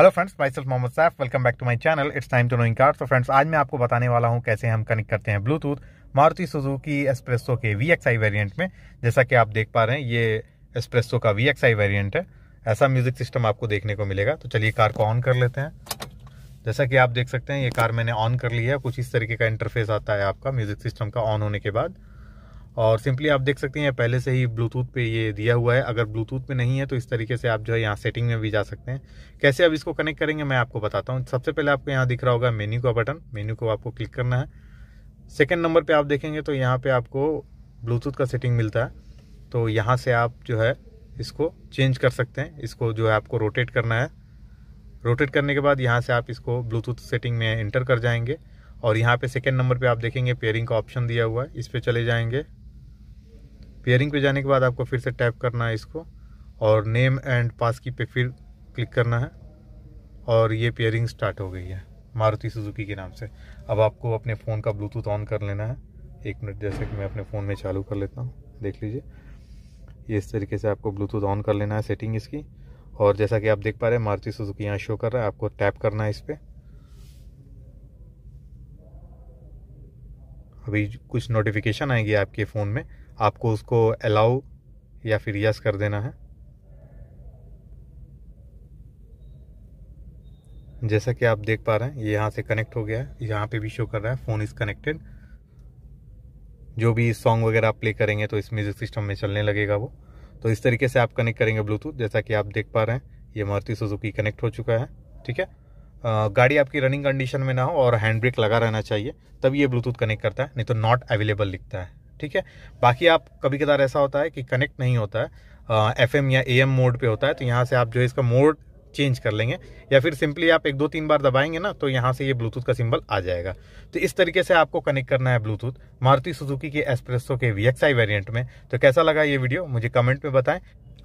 hello friends myself Mohammad Saif welcome back to my channel it's time to knowing car तो friends आज मैं आपको बताने वाला हूं कैसे हम कनेक्ट करते हैं ब्लूटूथ मारुति सुजुकी एस्प्रेसो के वी एक्स आई वेरियंट में जैसा कि आप देख पा रहे हैं ये एस्प्रेसो का वी एक्स आई वेरियंट है ऐसा म्यूजिक सिस्टम आपको देखने को मिलेगा तो चलिए कार को ऑन कर लेते हैं जैसा कि आप देख सकते हैं ये कार मैंने ऑन कर ली है कुछ इस तरीके का इंटरफेस आता है आपका म्यूजिक सिस्टम का ऑन होने के बाद और सिंपली आप देख सकते हैं पहले से ही ब्लूटूथ पे ये दिया हुआ है अगर ब्लूटूथ पे नहीं है तो इस तरीके से आप जो है यहाँ सेटिंग में भी जा सकते हैं कैसे अब इसको कनेक्ट करेंगे मैं आपको बताता हूँ सबसे पहले आपको यहाँ दिख रहा होगा मेन्यू का बटन मेन्यू को आपको क्लिक करना है सेकेंड नंबर पर आप देखेंगे तो यहाँ पर आपको ब्लूटूथ का सेटिंग मिलता है तो यहाँ से आप जो है इसको चेंज कर सकते हैं इसको जो है आपको रोटेट करना है रोटेट करने के बाद यहाँ से आप इसको ब्लूटूथ सेटिंग में इंटर कर जाएंगे और यहाँ पे सेकेंड नंबर पे आप देखेंगे पेयरिंग का ऑप्शन दिया हुआ है इस पर चले जाएंगे पेयरिंग पे जाने के बाद आपको फिर से टैप करना है इसको और नेम एंड पास की पे फिर क्लिक करना है और ये पेयरिंग स्टार्ट हो गई है मारुति सुजुकी के नाम से अब आपको अपने फ़ोन का ब्लूटूथ ऑन कर लेना है एक मिनट जैसे कि मैं अपने फ़ोन में चालू कर लेता हूँ देख लीजिए ये इस तरीके से आपको ब्लूटूथ ऑन कर लेना है सेटिंग इसकी और जैसा कि आप देख पा रहे हैं मारुति सुजुकी यहाँ शो कर रहा है आपको टैप करना है इस पर अभी कुछ नोटिफिकेशन आएंगे आपके फ़ोन में आपको उसको अलाउ या फिर यस कर देना है जैसा कि आप देख पा रहे हैं ये यहाँ से कनेक्ट हो गया है यहाँ पे भी शो कर रहा है फ़ोन इज़ कनेक्टेड जो भी सॉन्ग वगैरह आप प्ले करेंगे तो इस म्यूज़िक सिस्टम में चलने लगेगा वो तो इस तरीके से आप कनेक्ट करेंगे ब्लूटूथ जैसा कि आप देख पा रहे हैं ये मारुति सुजुकी कनेक्ट हो चुका है ठीक है गाड़ी आपकी रनिंग कंडीशन में ना हो और हैंड ब्रेक लगा रहना चाहिए तब ये ब्लूटूथ कनेक्ट करता है नहीं तो नॉट अवेलेबल लिखता है ठीक है बाकी आप कभी कदार ऐसा होता है कि कनेक्ट नहीं होता है एफ या ए मोड पर होता है तो यहाँ से आप जो इसका मोड चेंज कर लेंगे या फिर सिंपली आप एक दो तीन बार दबाएंगे ना तो यहाँ से ये ब्लूटूथ का सिंबल आ जाएगा तो इस तरीके से आपको कनेक्ट करना है ब्लूटूथ मारुति सुजुकी के एस्प्रेसो के वी एक्स वेरियंट में तो कैसा लगा ये वीडियो मुझे कमेंट में बताएं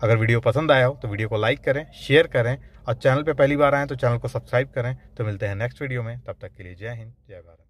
अगर वीडियो पसंद आया हो तो वीडियो को लाइक करें शेयर करें और चैनल पर पहली बार आएँ तो चैनल को सब्सक्राइब करें तो मिलते हैं नेक्स्ट वीडियो में तब तक के लिए जय हिंद जय भारत